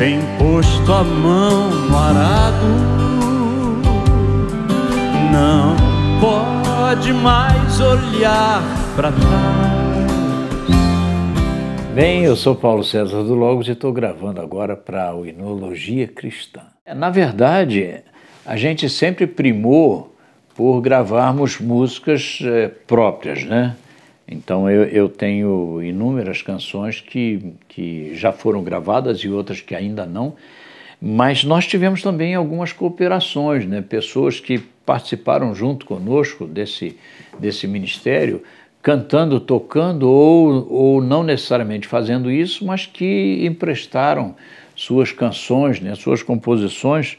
tem posto a mão no arado, não pode mais olhar para trás. Bem, eu sou Paulo César do Logos e estou gravando agora para a Inologia Cristã. É, na verdade, a gente sempre primou por gravarmos músicas é, próprias, né? Então eu, eu, tenho inúmeras canções que, que já foram gravadas e outras que ainda não, mas nós tivemos também algumas cooperações, né? pessoas que participaram junto conosco desse, desse ministério, cantando, tocando ou, ou não necessariamente fazendo isso, mas que emprestaram suas canções, né? suas composições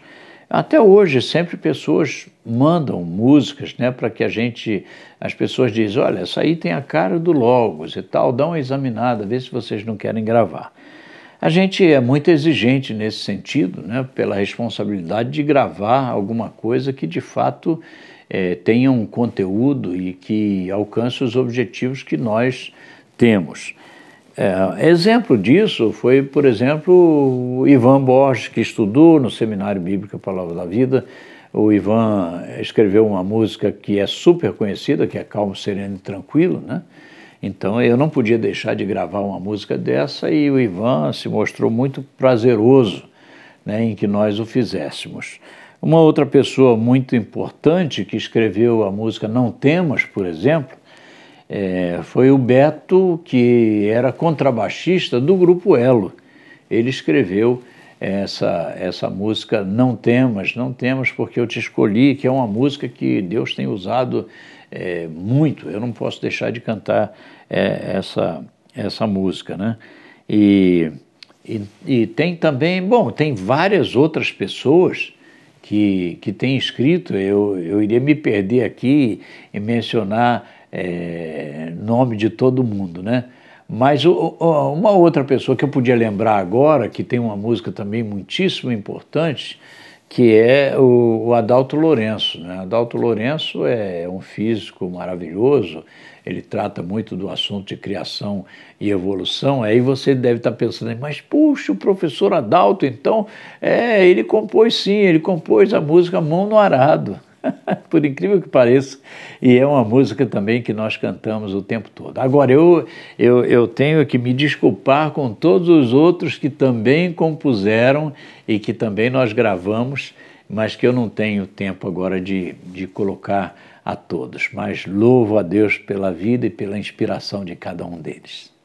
até hoje, sempre pessoas mandam músicas né, para que a gente. As pessoas dizem: olha, essa aí tem a cara do Logos e tal, dá uma examinada, vê se vocês não querem gravar. A gente é muito exigente nesse sentido, né, pela responsabilidade de gravar alguma coisa que de fato é, tenha um conteúdo e que alcance os objetivos que nós temos. É, exemplo disso foi, por exemplo, o Ivan Borges, que estudou no Seminário Bíblico Palavra da Vida. O Ivan escreveu uma música que é super conhecida, que é Calmo, Sereno e Tranquilo, né? Então eu não podia deixar de gravar uma música dessa e o Ivan se mostrou muito prazeroso né, em que nós o fizéssemos. Uma outra pessoa muito importante que escreveu a música Não Temas, por exemplo, é, foi o Beto, que era contrabaixista do grupo Elo. Ele escreveu essa, essa música Não Temas, Não Temas Porque Eu Te Escolhi, que é uma música que Deus tem usado é, muito. Eu não posso deixar de cantar é, essa, essa música, né? E, e, e, tem também, bom, tem várias outras pessoas que, que têm escrito, eu, eu iria me perder aqui e mencionar é, nome de todo mundo, né? Mas o, o, uma outra pessoa que eu podia lembrar agora, que tem uma música também muitíssimo importante, que é o, o Adalto Lourenço. Né? Adalto Lourenço é um físico maravilhoso, ele trata muito do assunto de criação e evolução. Aí você deve estar pensando, mas puxa, o professor Adalto, então, é, ele compôs sim, ele compôs a música Mão no Arado. por incrível que pareça, e é uma música também que nós cantamos o tempo todo. Agora, eu, eu, eu tenho que me desculpar com todos os outros que também compuseram e que também nós gravamos, mas que eu não tenho tempo agora de, de colocar a todos. Mas louvo a Deus pela vida e pela inspiração de cada um deles.